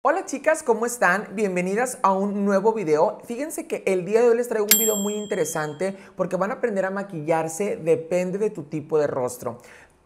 Hola chicas, ¿cómo están? Bienvenidas a un nuevo video. Fíjense que el día de hoy les traigo un video muy interesante porque van a aprender a maquillarse, depende de tu tipo de rostro.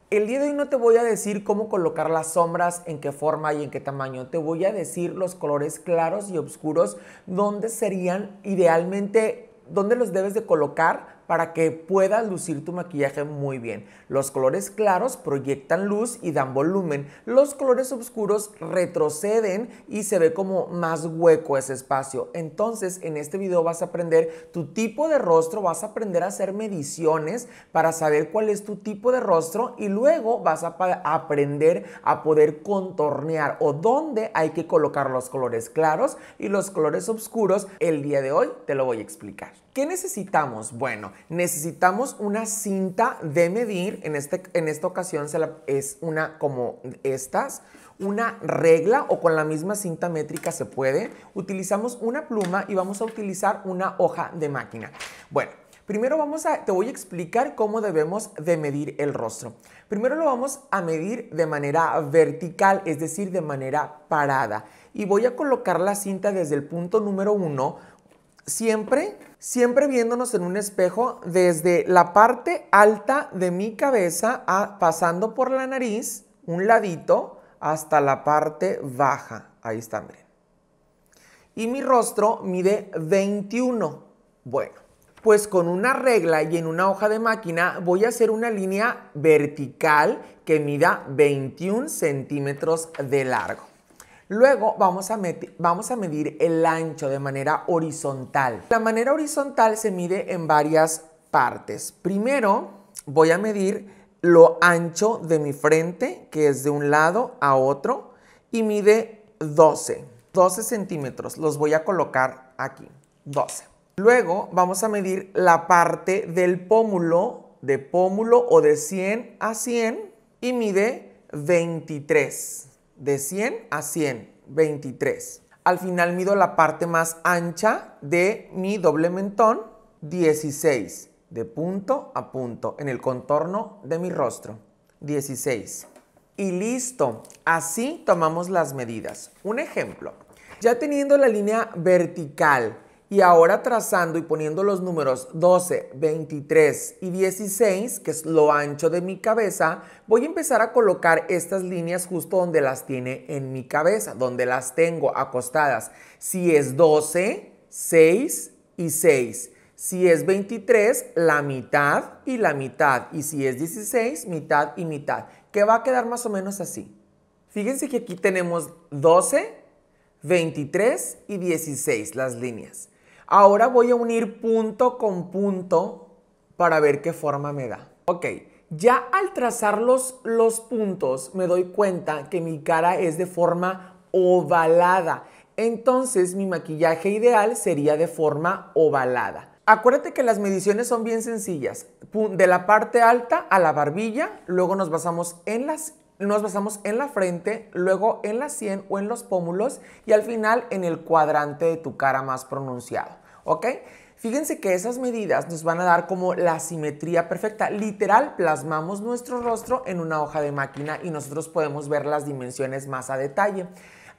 El día de hoy no te voy a decir cómo colocar las sombras, en qué forma y en qué tamaño. Te voy a decir los colores claros y oscuros, dónde serían idealmente, dónde los debes de colocar para que puedas lucir tu maquillaje muy bien. Los colores claros proyectan luz y dan volumen. Los colores oscuros retroceden y se ve como más hueco ese espacio. Entonces, en este video vas a aprender tu tipo de rostro, vas a aprender a hacer mediciones para saber cuál es tu tipo de rostro y luego vas a aprender a poder contornear o dónde hay que colocar los colores claros y los colores oscuros. El día de hoy te lo voy a explicar. ¿Qué necesitamos? Bueno, necesitamos una cinta de medir, en, este, en esta ocasión es una como estas, una regla o con la misma cinta métrica se puede. Utilizamos una pluma y vamos a utilizar una hoja de máquina. Bueno, Primero vamos a, te voy a explicar cómo debemos de medir el rostro. Primero lo vamos a medir de manera vertical, es decir, de manera parada. Y voy a colocar la cinta desde el punto número uno siempre, siempre viéndonos en un espejo desde la parte alta de mi cabeza, a, pasando por la nariz, un ladito, hasta la parte baja. Ahí están. miren. Y mi rostro mide 21. Bueno, pues con una regla y en una hoja de máquina voy a hacer una línea vertical que mida 21 centímetros de largo. Luego vamos a, vamos a medir el ancho de manera horizontal. La manera horizontal se mide en varias partes. Primero voy a medir lo ancho de mi frente, que es de un lado a otro, y mide 12, 12 centímetros. Los voy a colocar aquí, 12. Luego vamos a medir la parte del pómulo, de pómulo o de 100 a 100, y mide 23 de 100 a 100, 23. Al final mido la parte más ancha de mi doble mentón, 16, de punto a punto, en el contorno de mi rostro, 16. Y listo, así tomamos las medidas. Un ejemplo, ya teniendo la línea vertical y ahora trazando y poniendo los números 12, 23 y 16, que es lo ancho de mi cabeza, voy a empezar a colocar estas líneas justo donde las tiene en mi cabeza, donde las tengo acostadas. Si es 12, 6 y 6. Si es 23, la mitad y la mitad. Y si es 16, mitad y mitad. Que va a quedar más o menos así. Fíjense que aquí tenemos 12, 23 y 16 las líneas. Ahora voy a unir punto con punto para ver qué forma me da. Ok, ya al trazar los, los puntos me doy cuenta que mi cara es de forma ovalada. Entonces mi maquillaje ideal sería de forma ovalada. Acuérdate que las mediciones son bien sencillas. De la parte alta a la barbilla, luego nos basamos en las nos basamos en la frente, luego en la sien o en los pómulos y al final en el cuadrante de tu cara más pronunciado. ¿ok? Fíjense que esas medidas nos van a dar como la simetría perfecta. Literal, plasmamos nuestro rostro en una hoja de máquina y nosotros podemos ver las dimensiones más a detalle.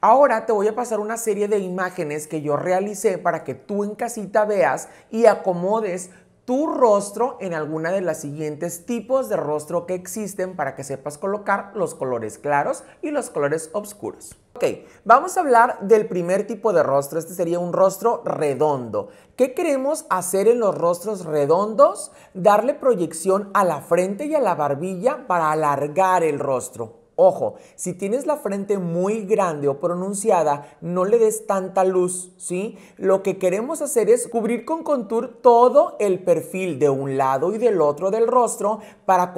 Ahora te voy a pasar una serie de imágenes que yo realicé para que tú en casita veas y acomodes tu rostro en alguna de las siguientes tipos de rostro que existen para que sepas colocar los colores claros y los colores oscuros. Ok, vamos a hablar del primer tipo de rostro. Este sería un rostro redondo. ¿Qué queremos hacer en los rostros redondos? Darle proyección a la frente y a la barbilla para alargar el rostro. Ojo, si tienes la frente muy grande o pronunciada, no le des tanta luz, ¿sí? Lo que queremos hacer es cubrir con contour todo el perfil de un lado y del otro del rostro para,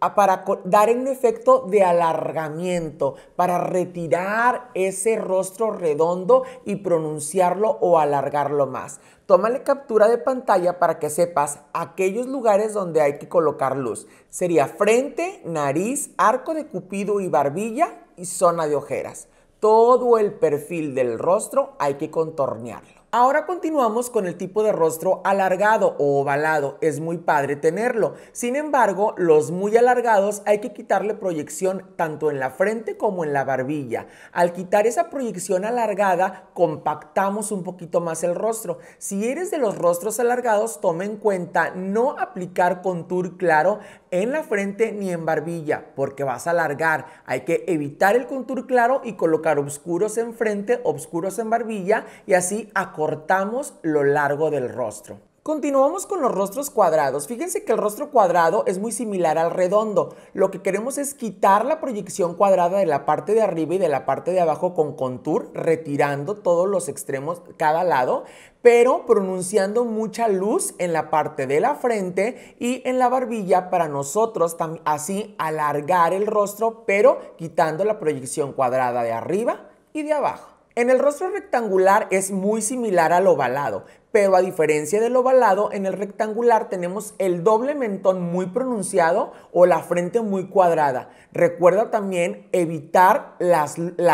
ah, para dar un efecto de alargamiento, para retirar ese rostro redondo y pronunciarlo o alargarlo más. Tómale captura de pantalla para que sepas aquellos lugares donde hay que colocar luz. Sería frente, nariz, arco de cupido y barbilla y zona de ojeras. Todo el perfil del rostro hay que contornearlo. Ahora continuamos con el tipo de rostro alargado o ovalado, es muy padre tenerlo. Sin embargo, los muy alargados hay que quitarle proyección tanto en la frente como en la barbilla. Al quitar esa proyección alargada, compactamos un poquito más el rostro. Si eres de los rostros alargados, tome en cuenta no aplicar contour claro en la frente ni en barbilla, porque vas a alargar. Hay que evitar el contour claro y colocar oscuros en frente, oscuros en barbilla y así acordar Cortamos lo largo del rostro. Continuamos con los rostros cuadrados. Fíjense que el rostro cuadrado es muy similar al redondo. Lo que queremos es quitar la proyección cuadrada de la parte de arriba y de la parte de abajo con contour, retirando todos los extremos cada lado, pero pronunciando mucha luz en la parte de la frente y en la barbilla para nosotros así alargar el rostro, pero quitando la proyección cuadrada de arriba y de abajo. En el rostro rectangular es muy similar al ovalado, pero a diferencia del ovalado, en el rectangular tenemos el doble mentón muy pronunciado o la frente muy cuadrada. Recuerda también evitar la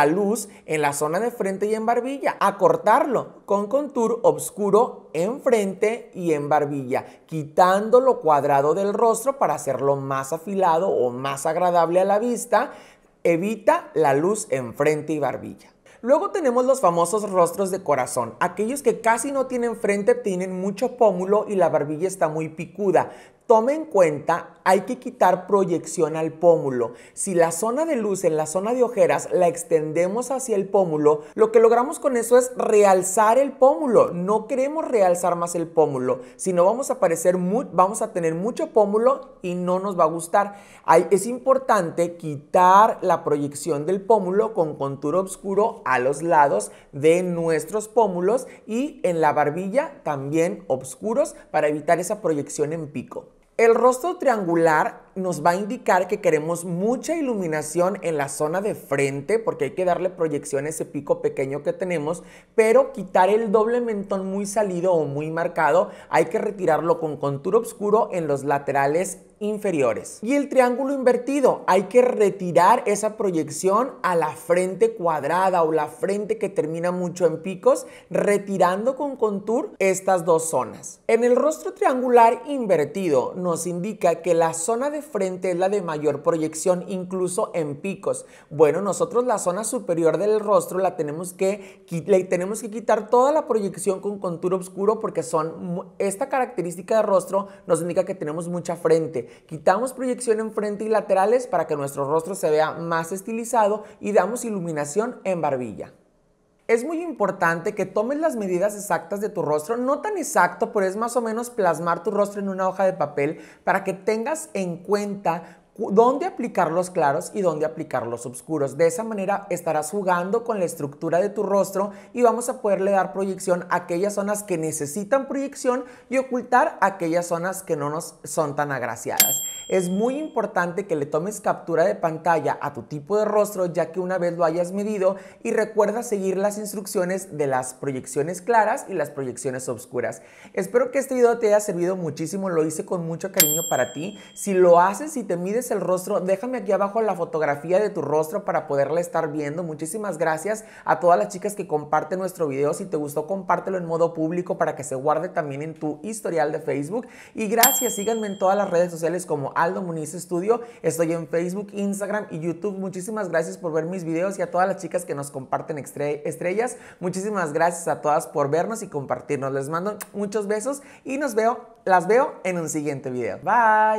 luz en la zona de frente y en barbilla, acortarlo con contour oscuro en frente y en barbilla, quitando lo cuadrado del rostro para hacerlo más afilado o más agradable a la vista. Evita la luz en frente y barbilla. Luego tenemos los famosos rostros de corazón, aquellos que casi no tienen frente, tienen mucho pómulo y la barbilla está muy picuda. Tome en cuenta, hay que quitar proyección al pómulo. Si la zona de luz en la zona de ojeras la extendemos hacia el pómulo, lo que logramos con eso es realzar el pómulo. No queremos realzar más el pómulo, sino vamos a vamos a tener mucho pómulo y no nos va a gustar. es importante quitar la proyección del pómulo con contorno oscuro a los lados de nuestros pómulos y en la barbilla también oscuros para evitar esa proyección en pico. El rostro triangular nos va a indicar que queremos mucha iluminación en la zona de frente, porque hay que darle proyección a ese pico pequeño que tenemos, pero quitar el doble mentón muy salido o muy marcado, hay que retirarlo con contour oscuro en los laterales inferiores. Y el triángulo invertido, hay que retirar esa proyección a la frente cuadrada o la frente que termina mucho en picos, retirando con contour estas dos zonas. En el rostro triangular invertido nos indica que la zona de frente es la de mayor proyección, incluso en picos. Bueno, nosotros la zona superior del rostro la tenemos que, tenemos que quitar toda la proyección con contorno oscuro porque son esta característica de rostro nos indica que tenemos mucha frente. Quitamos proyección en frente y laterales para que nuestro rostro se vea más estilizado y damos iluminación en barbilla es muy importante que tomes las medidas exactas de tu rostro, no tan exacto, pero es más o menos plasmar tu rostro en una hoja de papel para que tengas en cuenta dónde aplicar los claros y dónde aplicar los oscuros. De esa manera estarás jugando con la estructura de tu rostro y vamos a poderle dar proyección a aquellas zonas que necesitan proyección y ocultar aquellas zonas que no nos son tan agraciadas. Es muy importante que le tomes captura de pantalla a tu tipo de rostro ya que una vez lo hayas medido y recuerda seguir las instrucciones de las proyecciones claras y las proyecciones oscuras. Espero que este video te haya servido muchísimo, lo hice con mucho cariño para ti. Si lo haces y te mides el rostro, déjame aquí abajo la fotografía de tu rostro para poderla estar viendo. Muchísimas gracias a todas las chicas que comparten nuestro video. Si te gustó, compártelo en modo público para que se guarde también en tu historial de Facebook. Y gracias, síganme en todas las redes sociales como Aldo Muniz Estudio. Estoy en Facebook, Instagram y YouTube. Muchísimas gracias por ver mis videos y a todas las chicas que nos comparten estrellas. Muchísimas gracias a todas por vernos y compartirnos. Les mando muchos besos y nos veo, las veo en un siguiente video. Bye.